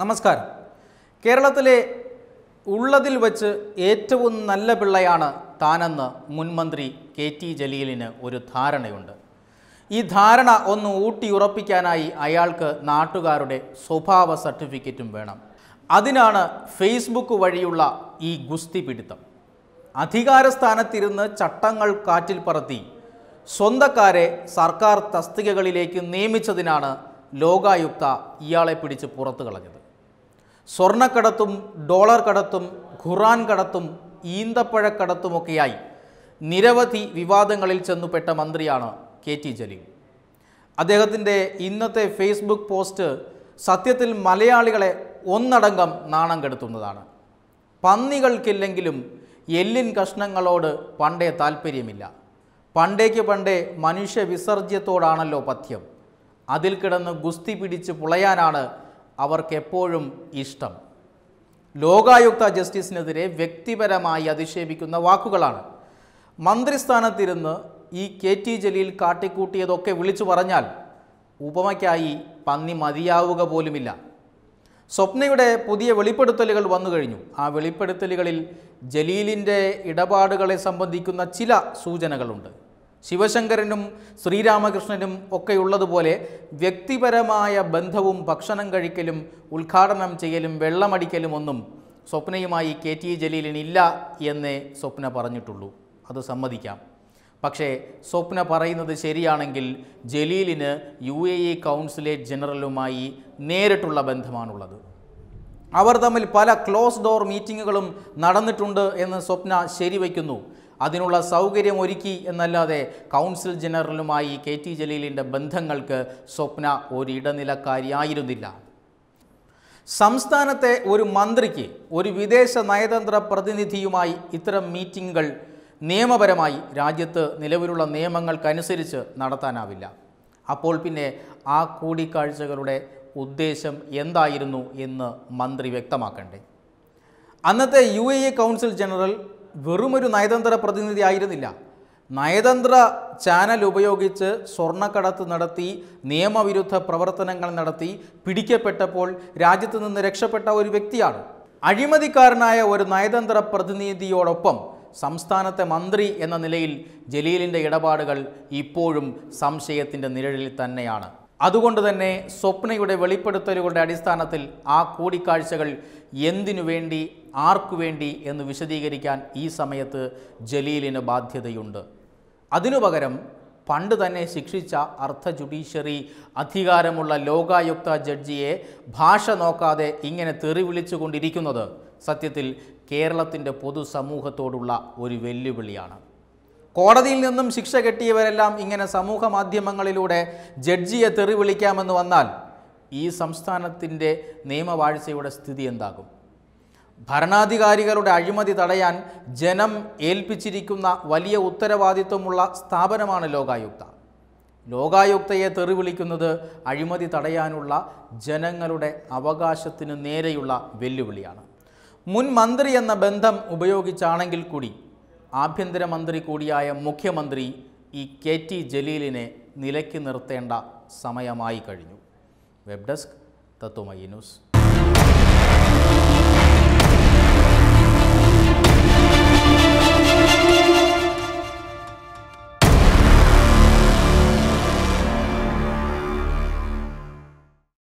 നമസ്കാരം കേരളത്തിലെ ഉള്ളതിൽ വച്ച് ഏറ്റവും നല്ല പിള്ളയാണ് താനെന്ന് മുൻമന്ത്രി കെ ടി ജലീലിന് ഒരു ധാരണയുണ്ട് ഈ ധാരണ ഒന്ന് ഊട്ടിയുറപ്പിക്കാനായി അയാൾക്ക് നാട്ടുകാരുടെ സ്വഭാവ സർട്ടിഫിക്കറ്റും വേണം അതിനാണ് ഫേസ്ബുക്ക് വഴിയുള്ള ഈ ഗുസ്തി പിടുത്തം അധികാരസ്ഥാനത്തിരുന്ന് ചട്ടങ്ങൾ കാറ്റിൽ പറത്തി സ്വന്തക്കാരെ സർക്കാർ തസ്തികകളിലേക്ക് നിയമിച്ചതിനാണ് ലോകായുക്ത ഇയാളെ പിടിച്ച് പുറത്തു കളഞ്ഞത് സ്വർണ്ണക്കടത്തും ഡോളർ കടത്തും ഖുറാൻ കടത്തും ഈന്തപ്പഴക്കടത്തുമൊക്കെയായി നിരവധി വിവാദങ്ങളിൽ ചെന്നുപെട്ട മന്ത്രിയാണ് കെ ടി ജലീൽ അദ്ദേഹത്തിൻ്റെ ഇന്നത്തെ ഫേസ്ബുക്ക് പോസ്റ്റ് സത്യത്തിൽ മലയാളികളെ ഒന്നടങ്കം നാണം കെടുത്തുന്നതാണ് പന്നികൾക്കില്ലെങ്കിലും എല്ലിൻ കഷ്ണങ്ങളോട് പണ്ടേ താല്പര്യമില്ല പണ്ടേക്ക് പണ്ടേ മനുഷ്യ വിസർജ്യത്തോടാണല്ലോ പഥ്യം അതിൽ കിടന്ന് ഗുസ്തി പിടിച്ച് പുളയാനാണ് അവർക്കെപ്പോഴും ഇഷ്ടം ലോകായുക്ത ജസ്റ്റിസിനെതിരെ വ്യക്തിപരമായി അധിക്ഷേപിക്കുന്ന വാക്കുകളാണ് മന്ത്രിസ്ഥാനത്തിരുന്ന് ഈ കെ ടി ജലീൽ കാട്ടിക്കൂട്ടിയതൊക്കെ വിളിച്ചു പറഞ്ഞാൽ ഉപമയ്ക്കായി പന്നി മതിയാവുക പോലുമില്ല സ്വപ്നയുടെ പുതിയ വെളിപ്പെടുത്തലുകൾ വന്നു കഴിഞ്ഞു ആ വെളിപ്പെടുത്തലുകളിൽ ജലീലിൻ്റെ ഇടപാടുകളെ സംബന്ധിക്കുന്ന ചില സൂചനകളുണ്ട് ശിവശങ്കരനും ശ്രീരാമകൃഷ്ണനും ഒക്കെയുള്ളതുപോലെ വ്യക്തിപരമായ ബന്ധവും ഭക്ഷണം കഴിക്കലും ഉദ്ഘാടനം ചെയ്യലും വെള്ളമടിക്കലും ഒന്നും സ്വപ്നയുമായി കെ ടി ജലീലിനില്ല എന്നേ സ്വപ്ന പറഞ്ഞിട്ടുള്ളൂ അത് സമ്മതിക്കാം പക്ഷേ സ്വപ്ന പറയുന്നത് ശരിയാണെങ്കിൽ ജലീലിന് യു എ ഇ കൗൺസിലേറ്റ് ജനറലുമായി നേരിട്ടുള്ള ബന്ധമാണുള്ളത് അവർ തമ്മിൽ പല ക്ലോസ് ഡോർ മീറ്റിങ്ങുകളും നടന്നിട്ടുണ്ട് എന്ന് സ്വപ്ന ശരിവയ്ക്കുന്നു അതിനുള്ള സൗകര്യം ഒരുക്കി എന്നല്ലാതെ കൗൺസിൽ ജനറലുമായി കെ ടി ജലീലിൻ്റെ ബന്ധങ്ങൾക്ക് സ്വപ്ന ഒരിടനിലക്കാരിയായിരുന്നില്ല സംസ്ഥാനത്തെ ഒരു മന്ത്രിക്ക് ഒരു വിദേശ നയതന്ത്ര പ്രതിനിധിയുമായി ഇത്തരം മീറ്റിംഗുകൾ നിയമപരമായി രാജ്യത്ത് നിലവിലുള്ള നിയമങ്ങൾക്കനുസരിച്ച് നടത്താനാവില്ല അപ്പോൾ പിന്നെ ആ കൂടിക്കാഴ്ചകളുടെ ഉദ്ദേശം എന്തായിരുന്നു എന്ന് മന്ത്രി വ്യക്തമാക്കണ്ടേ അന്നത്തെ യു എ കൗൺസിൽ ജനറൽ വെറുമൊരു നയതന്ത്ര പ്രതിനിധി ആയിരുന്നില്ല നയതന്ത്ര ചാനൽ ഉപയോഗിച്ച് സ്വർണ്ണക്കടത്ത് നടത്തി നിയമവിരുദ്ധ പ്രവർത്തനങ്ങൾ നടത്തി പിടിക്കപ്പെട്ടപ്പോൾ രാജ്യത്ത് നിന്ന് രക്ഷപ്പെട്ട ഒരു വ്യക്തിയാണ് അഴിമതിക്കാരനായ ഒരു നയതന്ത്ര പ്രതിനിധിയോടൊപ്പം സംസ്ഥാനത്തെ മന്ത്രി എന്ന നിലയിൽ ജലീലിൻ്റെ ഇടപാടുകൾ ഇപ്പോഴും സംശയത്തിൻ്റെ നിഴലിൽ തന്നെയാണ് അതുകൊണ്ട് തന്നെ സ്വപ്നയുടെ വെളിപ്പെടുത്തലുകളുടെ അടിസ്ഥാനത്തിൽ ആ കൂടിക്കാഴ്ചകൾ എന്തിനു വേണ്ടി ആർക്കു വേണ്ടി എന്ന് വിശദീകരിക്കാൻ ഈ സമയത്ത് ജലീലിന് ബാധ്യതയുണ്ട് അതിനു പകരം പണ്ട് തന്നെ ശിക്ഷിച്ച അർത്ഥ ജുഡീഷ്യറി അധികാരമുള്ള ലോകായുക്ത ജഡ്ജിയെ ഭാഷ നോക്കാതെ ഇങ്ങനെ തെറി വിളിച്ചുകൊണ്ടിരിക്കുന്നത് സത്യത്തിൽ കേരളത്തിൻ്റെ പൊതുസമൂഹത്തോടുള്ള ഒരു വെല്ലുവിളിയാണ് കോടതിയിൽ നിന്നും ശിക്ഷ കെട്ടിയവരെല്ലാം ഇങ്ങനെ സമൂഹ മാധ്യമങ്ങളിലൂടെ ജഡ്ജിയെ തെറി വിളിക്കാമെന്ന് വന്നാൽ ഈ സംസ്ഥാനത്തിൻ്റെ നിയമവാഴ്ചയുടെ സ്ഥിതി എന്താകും ഭരണാധികാരികളുടെ അഴിമതി തടയാൻ ജനം ഏൽപ്പിച്ചിരിക്കുന്ന വലിയ ഉത്തരവാദിത്വമുള്ള സ്ഥാപനമാണ് ലോകായുക്ത ലോകായുക്തയെ തെറി വിളിക്കുന്നത് അഴിമതി തടയാനുള്ള ജനങ്ങളുടെ അവകാശത്തിന് നേരെയുള്ള വെല്ലുവിളിയാണ് മുൻ മന്ത്രി എന്ന ബന്ധം ഉപയോഗിച്ചാണെങ്കിൽ കൂടി ആഭ്യന്തരമന്ത്രി കൂടിയായ മുഖ്യമന്ത്രി ഈ കെ ടി ജലീലിനെ നിലയ്ക്ക് നിർത്തേണ്ട സമയമായി കഴിഞ്ഞു വെബ് ഡെസ്ക് തത്വമയി ന്യൂസ്